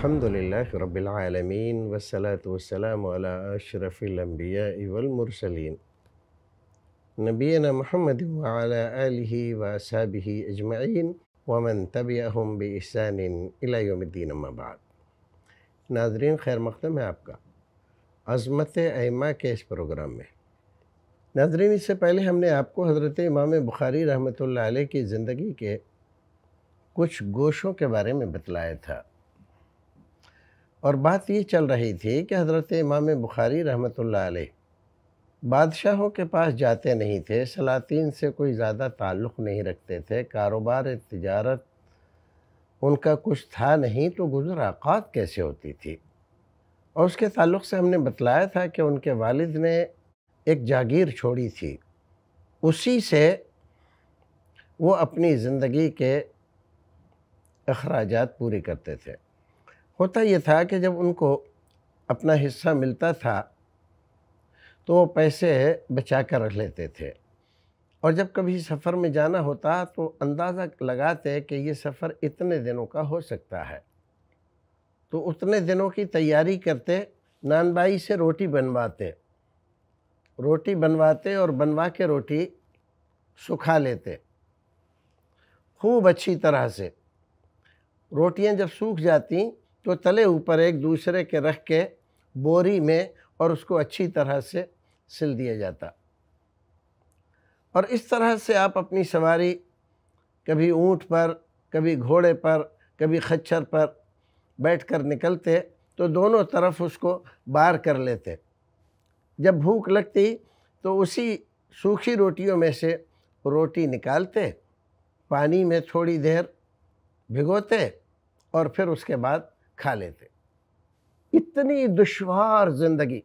الحمد للہ والصلاة والسلام على أشرف الأنبياء والمرسلين نبينا محمد آله وأصحابه اجمعین ومن إلى يوم الدين ما بعد ناظرین خیر مقدم ہے آپ کا عظمت ائمہ کے اس پروگرام میں ناظرین اس سے پہلے ہم نے آپ کو حضرت امام بخاری رحمۃ اللہ علیہ کی زندگی کے کچھ گوشوں کے بارے میں بتلایا تھا اور بات یہ چل رہی تھی کہ حضرت امام بخاری رحمۃ اللہ علیہ بادشاہوں کے پاس جاتے نہیں تھے سلاطین سے کوئی زیادہ تعلق نہیں رکھتے تھے کاروبار تجارت ان کا کچھ تھا نہیں تو گزر آقات کیسے ہوتی تھی اور اس کے تعلق سے ہم نے بتلایا تھا کہ ان کے والد نے ایک جاگیر چھوڑی تھی اسی سے وہ اپنی زندگی کے اخراجات پورے کرتے تھے ہوتا یہ تھا کہ جب ان کو اپنا حصہ ملتا تھا تو وہ پیسے بچا کر رکھ لیتے تھے اور جب کبھی سفر میں جانا ہوتا تو اندازہ لگاتے کہ یہ سفر اتنے دنوں کا ہو سکتا ہے تو اتنے دنوں کی تیاری کرتے نان بائی سے روٹی بنواتے روٹی بنواتے اور بنوا کے روٹی سکھا لیتے خوب اچھی طرح سے روٹیاں جب سوکھ جاتی تو تلے اوپر ایک دوسرے کے رکھ کے بوری میں اور اس کو اچھی طرح سے سل دیا جاتا اور اس طرح سے آپ اپنی سواری کبھی اونٹ پر کبھی گھوڑے پر کبھی خچر پر بیٹھ کر نکلتے تو دونوں طرف اس کو بار کر لیتے جب بھوک لگتی تو اسی سوکھی روٹیوں میں سے روٹی نکالتے پانی میں تھوڑی دیر بھگوتے اور پھر اس کے بعد کھا لیتے اتنی دشوار زندگی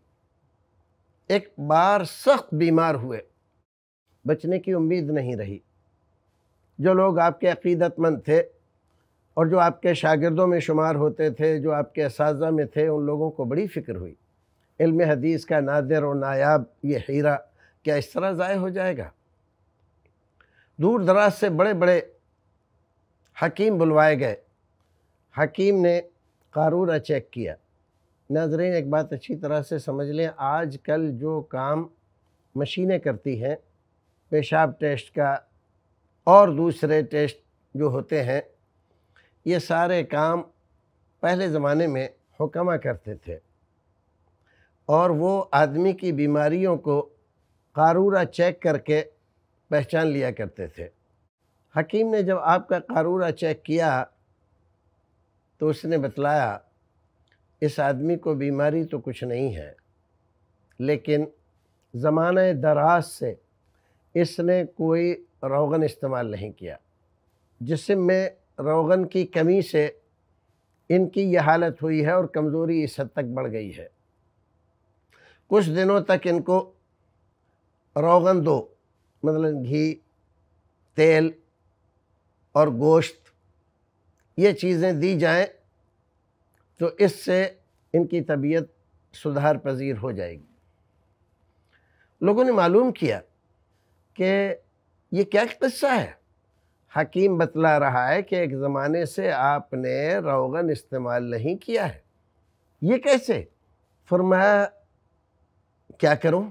ایک بار سخت بیمار ہوئے بچنے کی امید نہیں رہی جو لوگ آپ کے عقیدت مند تھے اور جو آپ کے شاگردوں میں شمار ہوتے تھے جو آپ کے اساتذہ میں تھے ان لوگوں کو بڑی فکر ہوئی علم حدیث کا نادر اور نایاب یہ ہیرا کیا اس طرح ضائع ہو جائے گا دور دراز سے بڑے بڑے حکیم بلوائے گئے حکیم نے قارورہ چیک کیا ناظرین ایک بات اچھی طرح سے سمجھ لیں آج کل جو کام مشینیں کرتی ہیں پیشاب ٹیسٹ کا اور دوسرے ٹیسٹ جو ہوتے ہیں یہ سارے کام پہلے زمانے میں حکمہ کرتے تھے اور وہ آدمی کی بیماریوں کو قارورہ چیک کر کے پہچان لیا کرتے تھے حکیم نے جب آپ کا قارورہ چیک کیا تو اس نے بتلایا اس آدمی کو بیماری تو کچھ نہیں ہے لیکن زمانہ دراز سے اس نے کوئی روغن استعمال نہیں کیا جسم میں روغن کی کمی سے ان کی یہ حالت ہوئی ہے اور کمزوری اس حد تک بڑھ گئی ہے کچھ دنوں تک ان کو روغن دو مطلب گھی تیل اور گوشت یہ چیزیں دی جائیں تو اس سے ان کی طبیعت سدھار پذیر ہو جائے گی لوگوں نے معلوم کیا کہ یہ کیا قصہ ہے حکیم بتلا رہا ہے کہ ایک زمانے سے آپ نے روغن استعمال نہیں کیا ہے یہ کیسے فرمایا کیا کروں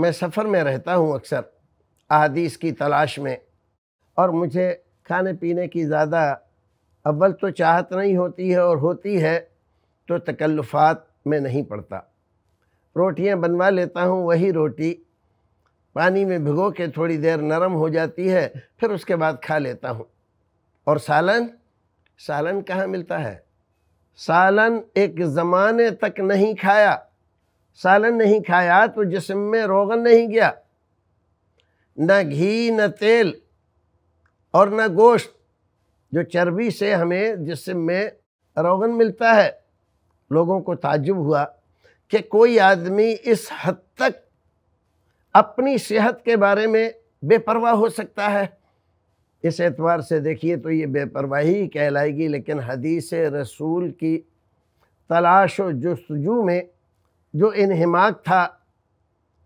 میں سفر میں رہتا ہوں اکثر احادیث کی تلاش میں اور مجھے کھانے پینے کی زیادہ اول تو چاہت نہیں ہوتی ہے اور ہوتی ہے تو تکلفات میں نہیں پڑتا روٹیاں بنوا لیتا ہوں وہی روٹی پانی میں بھگو کے تھوڑی دیر نرم ہو جاتی ہے پھر اس کے بعد کھا لیتا ہوں اور سالن سالن کہاں ملتا ہے سالن ایک زمانے تک نہیں کھایا سالن نہیں کھایا تو جسم میں روغن نہیں گیا نہ گھی نہ تیل اور نہ گوشت جو چربی سے ہمیں جسم میں روغن ملتا ہے لوگوں کو تعجب ہوا کہ کوئی آدمی اس حد تک اپنی صحت کے بارے میں بے پرواہ ہو سکتا ہے اس اعتبار سے دیکھیے تو یہ بے پرواہی کہلائے گی لیکن حدیث رسول کی تلاش و جستجو میں جو انہمات تھا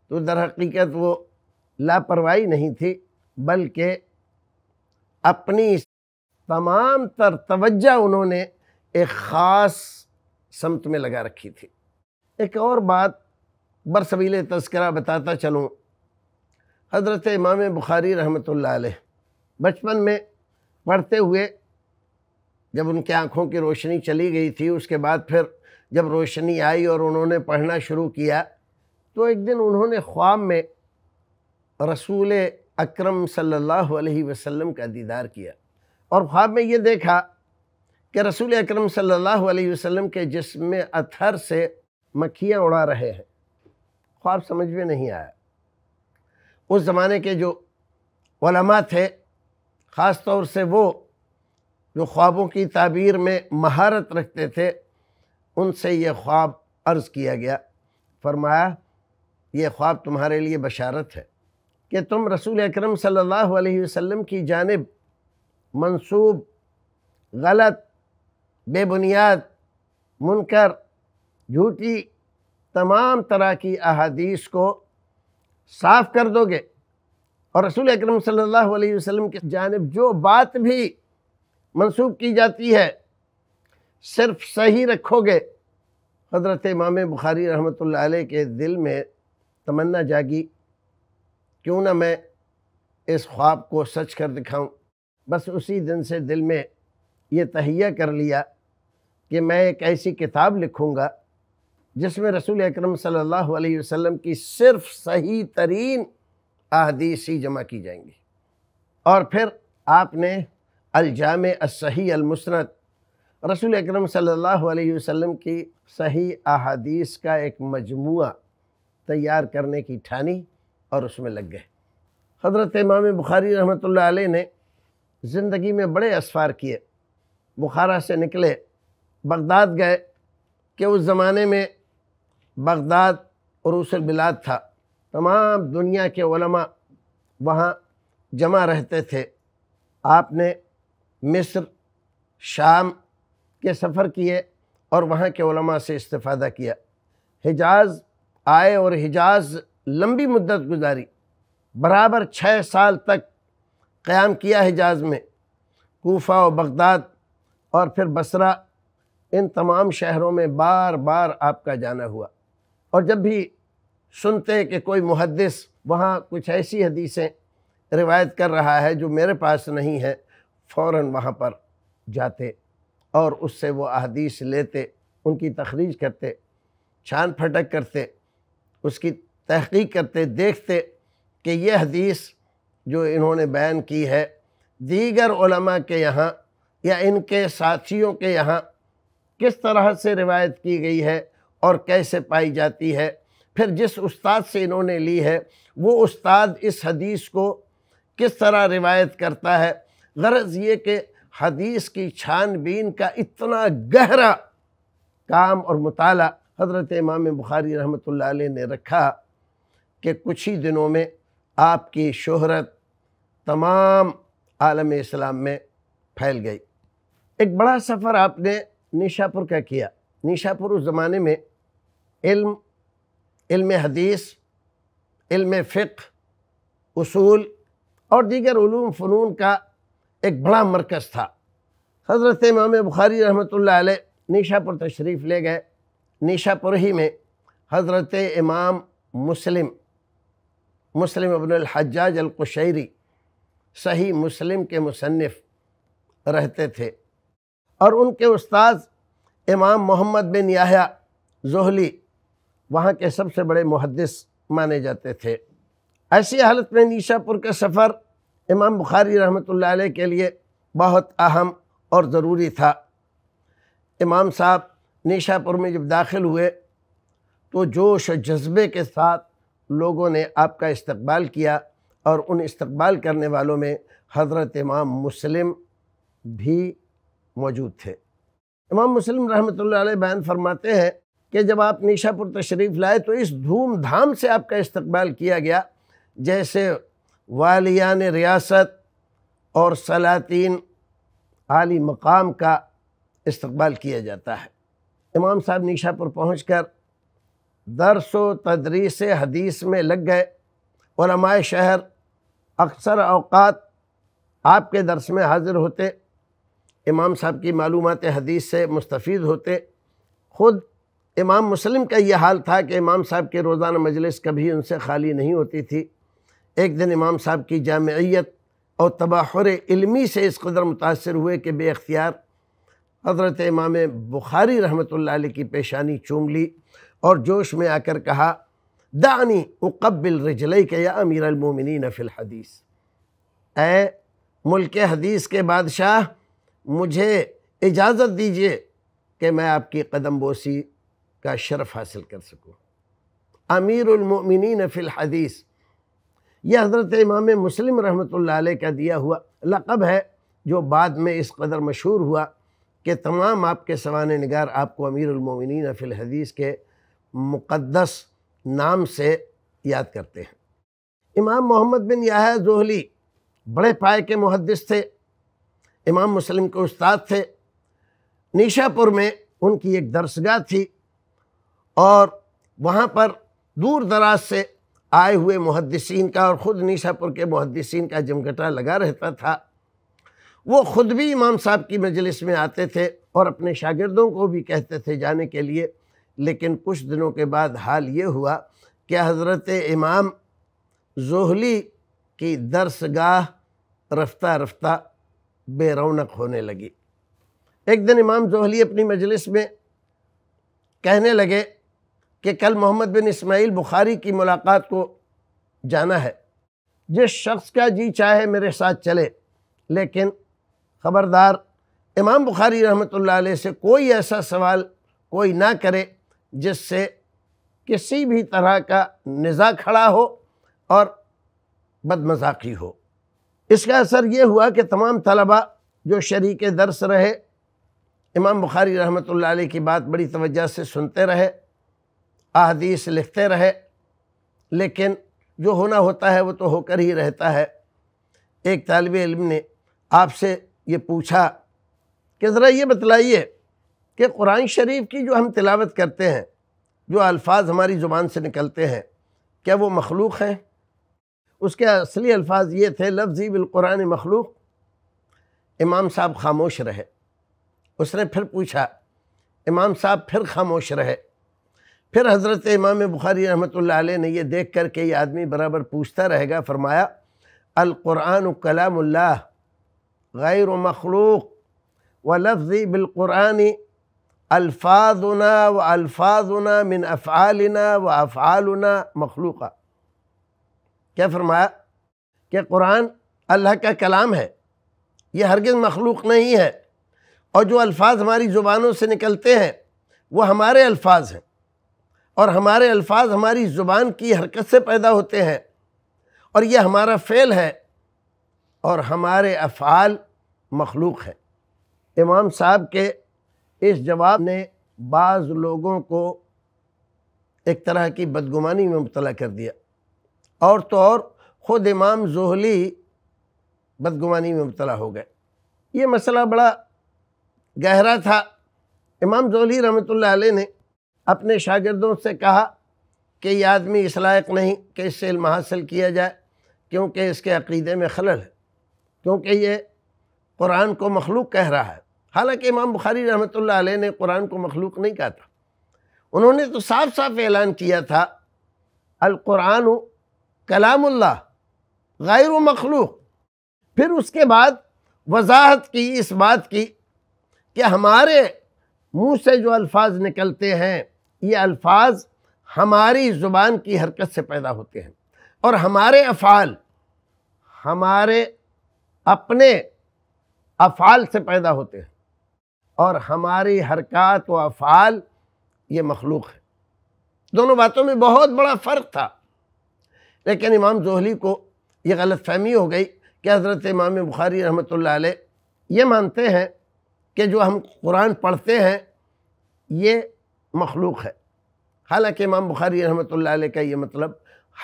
تو در حقیقت وہ لاپرواہی نہیں تھی بلکہ اپنی تمام تر توجہ انہوں نے ایک خاص سمت میں لگا رکھی تھی ایک اور بات برسویل تذکرہ بتاتا چلوں حضرت امام بخاری رحمۃ اللہ علیہ بچپن میں پڑھتے ہوئے جب ان کے آنکھوں کی روشنی چلی گئی تھی اس کے بعد پھر جب روشنی آئی اور انہوں نے پڑھنا شروع کیا تو ایک دن انہوں نے خواب میں رسول اکرم صلی اللہ علیہ وسلم کا دیدار کیا اور خواب میں یہ دیکھا کہ رسول اکرم صلی اللہ علیہ وسلم کے جسم اتھر سے مکھیاں اڑا رہے ہیں خواب سمجھ میں نہیں آیا اس زمانے کے جو علماء تھے خاص طور سے وہ جو خوابوں کی تعبیر میں مہارت رکھتے تھے ان سے یہ خواب عرض کیا گیا فرمایا یہ خواب تمہارے لیے بشارت ہے کہ تم رسول اکرم صلی اللہ علیہ وسلم کی جانب منصوب غلط بے بنیاد منکر جھوٹی تمام طرح کی احادیث کو صاف کر دو گے اور رسول اکرم صلی اللہ علیہ وسلم کی جانب جو بات بھی منسوب کی جاتی ہے صرف صحیح رکھو گے حضرت امام بخاری رحمۃ اللہ علیہ کے دل میں تمنا جاگی کیوں نہ میں اس خواب کو سچ کر دکھاؤں بس اسی دن سے دل میں یہ تہیا کر لیا کہ میں ایک ایسی کتاب لکھوں گا جس میں رسول اکرم صلی اللہ علیہ وسلم کی صرف صحیح ترین احادیث ہی جمع کی جائیں گی اور پھر آپ نے الجامع الصحیح المسند رسول اکرم صلی اللہ علیہ وسلم کی صحیح احادیث کا ایک مجموعہ تیار کرنے کی ٹھانی اور اس میں لگ گئے حضرت امام بخاری رحمۃ اللہ علیہ نے زندگی میں بڑے اسفار کیے بخارا سے نکلے بغداد گئے کہ اس زمانے میں بغداد اور البلاد تھا تمام دنیا کے علماء وہاں جمع رہتے تھے آپ نے مصر شام کے سفر کیے اور وہاں کے علماء سے استفادہ کیا حجاز آئے اور حجاز لمبی مدت گزاری برابر چھ سال تک قیام کیا حجاز میں کوفہ و بغداد اور پھر بصرہ ان تمام شہروں میں بار بار آپ کا جانا ہوا اور جب بھی سنتے کہ کوئی محدث وہاں کچھ ایسی حدیثیں روایت کر رہا ہے جو میرے پاس نہیں ہے فوراً وہاں پر جاتے اور اس سے وہ احدیث لیتے ان کی تخریج کرتے چھان پھٹک کرتے اس کی تحقیق کرتے دیکھتے کہ یہ حدیث جو انہوں نے بیان کی ہے دیگر علماء کے یہاں یا ان کے ساتھیوں کے یہاں کس طرح سے روایت کی گئی ہے اور کیسے پائی جاتی ہے پھر جس استاد سے انہوں نے لی ہے وہ استاد اس حدیث کو کس طرح روایت کرتا ہے غرض یہ کہ حدیث کی چھان بین کا اتنا گہرا کام اور مطالعہ حضرت امام بخاری رحمۃ اللہ علیہ نے رکھا کہ کچھ ہی دنوں میں آپ کی شہرت تمام عالم اسلام میں پھیل گئی ایک بڑا سفر آپ نے نیشاپور کا کیا نیشاپور اس زمانے میں علم علم حدیث علم فقہ اصول اور دیگر علوم فنون کا ایک بڑا مرکز تھا حضرت امام بخاری رحمۃ اللہ علیہ نیشاپور تشریف لے گئے نیشاپور ہی میں حضرت امام مسلم مسلم ابن الحجاج القشیری صحیح مسلم کے مصنف رہتے تھے اور ان کے استاذ امام محمد بن یاہیا زہلی وہاں کے سب سے بڑے محدث مانے جاتے تھے ایسی حالت میں نیشا پور کا سفر امام بخاری رحمۃ اللہ علیہ کے لیے بہت اہم اور ضروری تھا امام صاحب نیشا پور میں جب داخل ہوئے تو جوش و جذبے کے ساتھ لوگوں نے آپ کا استقبال کیا اور ان استقبال کرنے والوں میں حضرت امام مسلم بھی موجود تھے امام مسلم رحمۃ اللہ علیہ بیان فرماتے ہیں کہ جب آپ نیشا پور تشریف لائے تو اس دھوم دھام سے آپ کا استقبال کیا گیا جیسے والیان ریاست اور سلاطین عالی مقام کا استقبال کیا جاتا ہے امام صاحب نیشہ پور پہنچ کر درس و تدریس حدیث میں لگ گئے علماء شہر اکثر اوقات آپ کے درس میں حاضر ہوتے امام صاحب کی معلومات حدیث سے مستفید ہوتے خود امام مسلم کا یہ حال تھا کہ امام صاحب کے روزانہ مجلس کبھی ان سے خالی نہیں ہوتی تھی ایک دن امام صاحب کی جامعیت اور تباہر علمی سے اس قدر متاثر ہوئے کہ بے اختیار حضرت امام بخاری رحمۃ اللہ علیہ کی پیشانی چوم لی اور جوش میں آ کر کہا دعنی اقبل رجلئی یا امیر المومنین فی الحدیث اے ملک حدیث کے بادشاہ مجھے اجازت دیجئے کہ میں آپ کی قدم بوسی کا شرف حاصل کر سکوں امیر المومنین فی الحدیث یہ حضرت امام مسلم رحمۃ اللہ علیہ کا دیا ہوا لقب ہے جو بعد میں اس قدر مشہور ہوا کہ تمام آپ کے سوانے نگار آپ کو امیر المومنین فی الحدیث کے مقدس نام سے یاد کرتے ہیں امام محمد بن یاہی زہلی بڑے پائے کے محدث تھے امام مسلم کے استاد تھے نیشا پور میں ان کی ایک درسگاہ تھی اور وہاں پر دور دراز سے آئے ہوئے محدثین کا اور خود نیشا پور کے محدثین کا جمگٹا لگا رہتا تھا وہ خود بھی امام صاحب کی مجلس میں آتے تھے اور اپنے شاگردوں کو بھی کہتے تھے جانے کے لیے لیکن کچھ دنوں کے بعد حال یہ ہوا کہ حضرت امام زہلی کی درس گاہ رفتہ رفتہ بے رونق ہونے لگی ایک دن امام زہلی اپنی مجلس میں کہنے لگے کہ کل محمد بن اسماعیل بخاری کی ملاقات کو جانا ہے جس شخص کا جی چاہے میرے ساتھ چلے لیکن خبردار امام بخاری رحمۃ اللہ علیہ سے کوئی ایسا سوال کوئی نہ کرے جس سے کسی بھی طرح کا نزا کھڑا ہو اور بد مذاقی ہو اس کا اثر یہ ہوا کہ تمام طلبہ جو شریک درس رہے امام بخاری رحمۃ اللہ علیہ کی بات بڑی توجہ سے سنتے رہے احادیث لکھتے رہے لیکن جو ہونا ہوتا ہے وہ تو ہو کر ہی رہتا ہے ایک طالب علم نے آپ سے یہ پوچھا کہ ذرا یہ بتلائیے کہ قرآن شریف کی جو ہم تلاوت کرتے ہیں جو الفاظ ہماری زبان سے نکلتے ہیں کیا وہ مخلوق ہیں اس کے اصلی الفاظ یہ تھے لفظی بالقرآن مخلوق امام صاحب خاموش رہے اس نے پھر پوچھا امام صاحب پھر خاموش رہے پھر حضرت امام بخاری رحمۃ اللہ علیہ نے یہ دیکھ کر کے یہ آدمی برابر پوچھتا رہے گا فرمایا القرآن کلام اللہ غیر مخلوق و لفظی بالقرآنی الفاظنا و الفاظنا من افعالنا و افعالنا مخلوقہ کیا فرمایا کہ قرآن اللہ کا کلام ہے یہ ہرگز مخلوق نہیں ہے اور جو الفاظ ہماری زبانوں سے نکلتے ہیں وہ ہمارے الفاظ ہیں اور ہمارے الفاظ ہماری زبان کی حرکت سے پیدا ہوتے ہیں اور یہ ہمارا فعل ہے اور ہمارے افعال مخلوق ہیں امام صاحب کے اس جواب نے بعض لوگوں کو ایک طرح کی بدگمانی میں مبتلا کر دیا اور تو اور خود امام زہلی بدگمانی میں مبتلا ہو گئے یہ مسئلہ بڑا گہرا تھا امام زہلی رحمۃ اللہ علیہ نے اپنے شاگردوں سے کہا کہ یہ آدمی اس لائق نہیں کہ اس سے علم حاصل کیا جائے کیونکہ اس کے عقیدے میں خلل ہے کیونکہ یہ قرآن کو مخلوق کہہ رہا ہے حالانکہ امام بخاری رحمۃ اللہ علیہ نے قرآن کو مخلوق نہیں کہا تھا انہوں نے تو صاف صاف اعلان کیا تھا القرآن کلام اللہ غیر و مخلوق پھر اس کے بعد وضاحت کی اس بات کی کہ ہمارے منہ سے جو الفاظ نکلتے ہیں یہ الفاظ ہماری زبان کی حرکت سے پیدا ہوتے ہیں اور ہمارے افعال ہمارے اپنے افعال سے پیدا ہوتے ہیں اور ہماری حرکات و افعال یہ مخلوق ہے دونوں باتوں میں بہت بڑا فرق تھا لیکن امام زہلی کو یہ غلط فہمی ہو گئی کہ حضرت امام بخاری رحمۃ اللہ علیہ یہ مانتے ہیں کہ جو ہم قرآن پڑھتے ہیں یہ مخلوق ہے حالانکہ امام بخاری رحمۃ اللہ علیہ کا یہ مطلب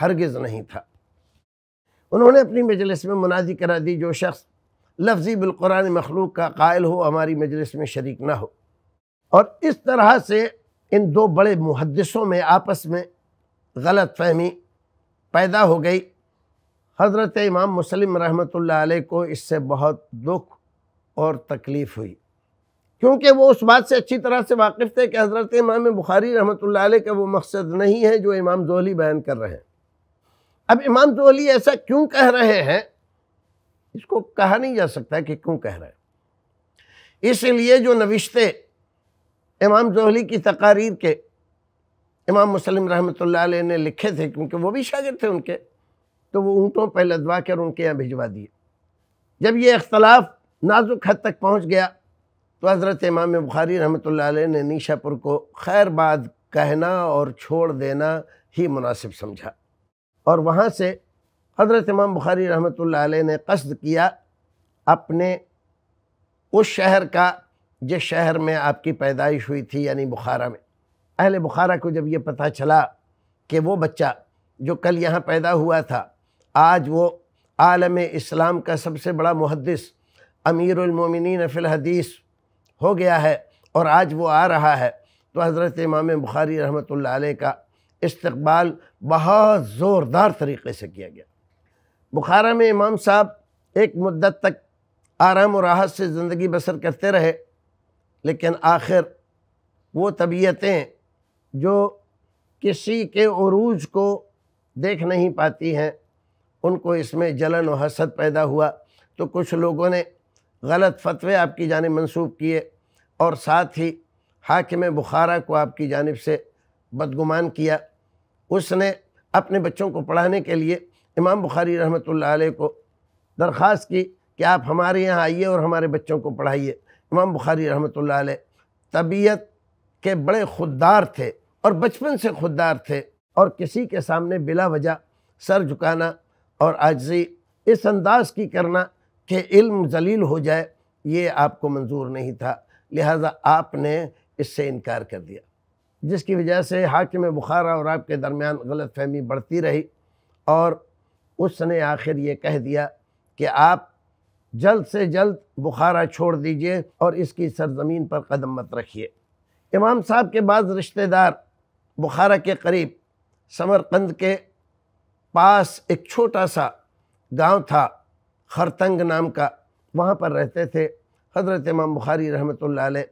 ہرگز نہیں تھا انہوں نے اپنی مجلس میں منادی کرا دی جو شخص لفظی بالقرآن مخلوق کا قائل ہو ہماری مجلس میں شریک نہ ہو اور اس طرح سے ان دو بڑے محدثوں میں آپس میں غلط فہمی پیدا ہو گئی حضرت امام مسلم رحمۃ اللہ علیہ کو اس سے بہت دکھ اور تکلیف ہوئی کیونکہ وہ اس بات سے اچھی طرح سے واقف تھے کہ حضرت امام بخاری رحمۃ اللہ علیہ کا وہ مقصد نہیں ہے جو امام زولی بیان کر رہے ہیں اب امام زہلی ایسا کیوں کہہ رہے ہیں اس کو کہا نہیں جا سکتا کہ کیوں کہہ رہا ہے اس لیے جو نوشتے امام زہلی کی تقاریر کے امام مسلم رحمۃ اللہ علیہ نے لکھے تھے کیونکہ وہ بھی شاگرد تھے ان کے تو وہ اونٹوں پہ لدوا کر ان کے یہاں بھجوا دیے جب یہ اختلاف نازک حد تک پہنچ گیا تو حضرت امام بخاری رحمۃ اللہ علیہ نے نیشا پور کو خیر بعد کہنا اور چھوڑ دینا ہی مناسب سمجھا اور وہاں سے حضرت امام بخاری رحمۃ اللہ علیہ نے قصد کیا اپنے اس شہر کا جس شہر میں آپ کی پیدائش ہوئی تھی یعنی بخارا میں اہل بخارا کو جب یہ پتہ چلا کہ وہ بچہ جو کل یہاں پیدا ہوا تھا آج وہ عالم اسلام کا سب سے بڑا محدث امیر المومنین فی الحدیث ہو گیا ہے اور آج وہ آ رہا ہے تو حضرت امام بخاری رحمۃ اللہ علیہ کا استقبال بہت زوردار طریقے سے کیا گیا بخارا میں امام صاحب ایک مدت تک آرام و راحت سے زندگی بسر کرتے رہے لیکن آخر وہ طبیعتیں جو کسی کے عروج کو دیکھ نہیں پاتی ہیں ان کو اس میں جلن و حسد پیدا ہوا تو کچھ لوگوں نے غلط فتوے آپ کی جانب منسوب کیے اور ساتھ ہی حاکم بخارا کو آپ کی جانب سے بدگمان کیا اس نے اپنے بچوں کو پڑھانے کے لیے امام بخاری رحمۃ اللہ علیہ کو درخواست کی کہ آپ ہمارے یہاں آئیے اور ہمارے بچوں کو پڑھائیے امام بخاری رحمۃ اللہ علیہ طبیعت کے بڑے خوددار تھے اور بچپن سے خوددار تھے اور کسی کے سامنے بلا وجہ سر جھکانا اور آجزی اس انداز کی کرنا کہ علم ذلیل ہو جائے یہ آپ کو منظور نہیں تھا لہٰذا آپ نے اس سے انکار کر دیا جس کی وجہ سے حاکم بخارا اور آپ کے درمیان غلط فہمی بڑھتی رہی اور اس نے آخر یہ کہہ دیا کہ آپ جلد سے جلد بخارا چھوڑ دیجئے اور اس کی سرزمین پر قدم مت رکھیے امام صاحب کے بعض رشتہ دار بخارا کے قریب سمرقند کے پاس ایک چھوٹا سا گاؤں تھا خرتنگ نام کا وہاں پر رہتے تھے حضرت امام بخاری رحمۃ اللہ علیہ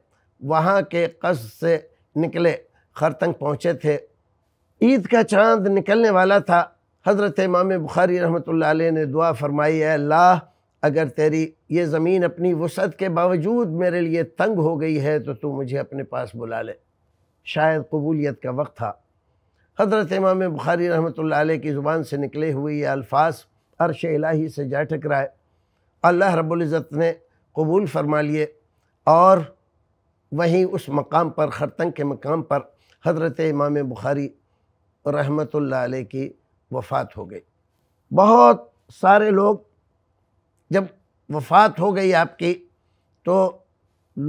وہاں کے قصد سے نکلے خرتنگ پہنچے تھے عید کا چاند نکلنے والا تھا حضرت امام بخاری رحمۃ اللہ علیہ نے دعا فرمائی ہے اللہ اگر تیری یہ زمین اپنی وسعت کے باوجود میرے لیے تنگ ہو گئی ہے تو تو مجھے اپنے پاس بلا لے شاید قبولیت کا وقت تھا حضرت امام بخاری رحمۃ اللہ علیہ کی زبان سے نکلے ہوئے یہ الفاظ عرش الہی سے جا ٹکرائے اللہ رب العزت نے قبول فرما لیے اور وہیں اس مقام پر خرطنگ کے مقام پر حضرت امام بخاری رحمۃ اللہ علیہ کی وفات ہو گئی بہت سارے لوگ جب وفات ہو گئی آپ کی تو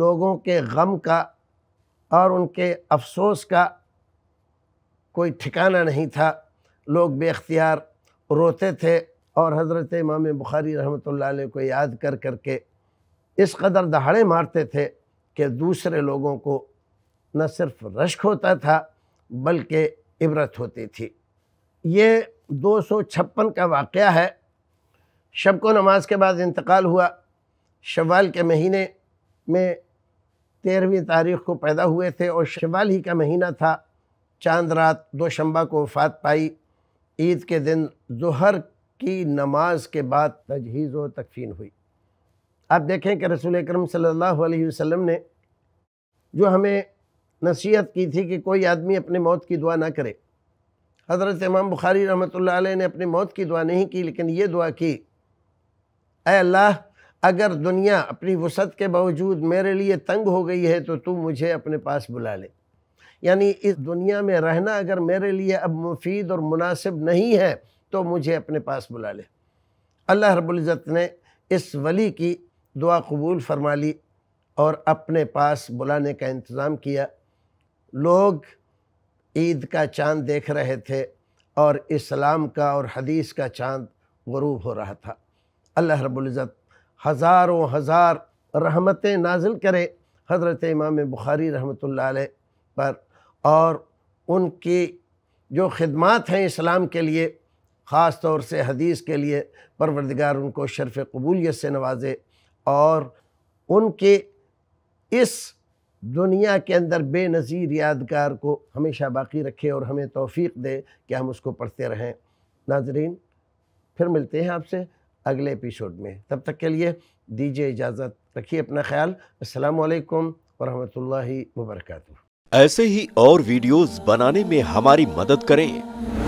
لوگوں کے غم کا اور ان کے افسوس کا کوئی ٹھکانہ نہیں تھا لوگ بے اختیار روتے تھے اور حضرت امام بخاری رحمۃ اللہ علیہ کو یاد کر کر کے اس قدر دہاڑے مارتے تھے کہ دوسرے لوگوں کو نہ صرف رشک ہوتا تھا بلکہ عبرت ہوتی تھی یہ دو سو چھپن کا واقعہ ہے شب کو نماز کے بعد انتقال ہوا شوال کے مہینے میں تیرہویں تاریخ کو پیدا ہوئے تھے اور شوال ہی کا مہینہ تھا چاند رات دو شمبہ کو وفات پائی عید کے دن ظہر کی نماز کے بعد تجہیز و تکفین ہوئی آپ دیکھیں کہ رسول اکرم صلی اللہ علیہ وسلم نے جو ہمیں نصیحت کی تھی کہ کوئی آدمی اپنے موت کی دعا نہ کرے حضرت امام بخاری رحمۃ اللہ علیہ نے اپنی موت کی دعا نہیں کی لیکن یہ دعا کی اے اللہ اگر دنیا اپنی وسعت کے باوجود میرے لیے تنگ ہو گئی ہے تو تو مجھے اپنے پاس بلا لے یعنی اس دنیا میں رہنا اگر میرے لیے اب مفید اور مناسب نہیں ہے تو مجھے اپنے پاس بلا لے اللہ رب العزت نے اس ولی کی دعا قبول فرما لی اور اپنے پاس بلانے کا انتظام کیا لوگ عید کا چاند دیکھ رہے تھے اور اسلام کا اور حدیث کا چاند غروب ہو رہا تھا اللہ رب العزت ہزاروں ہزار رحمتیں نازل کرے حضرت امام بخاری رحمۃ اللہ علیہ پر اور ان کی جو خدمات ہیں اسلام کے لیے خاص طور سے حدیث کے لیے پروردگار ان کو شرف قبولیت سے نوازے اور ان کے اس دنیا کے اندر بے نظیر یادگار کو ہمیشہ باقی رکھے اور ہمیں توفیق دے کہ ہم اس کو پڑھتے رہیں ناظرین پھر ملتے ہیں آپ سے اگلے اپیسوڈ میں تب تک کے لیے دیجیے اجازت رکھیے اپنا خیال السلام علیکم ورحمۃ اللہ وبرکاتہ ایسے ہی اور ویڈیوز بنانے میں ہماری مدد کریں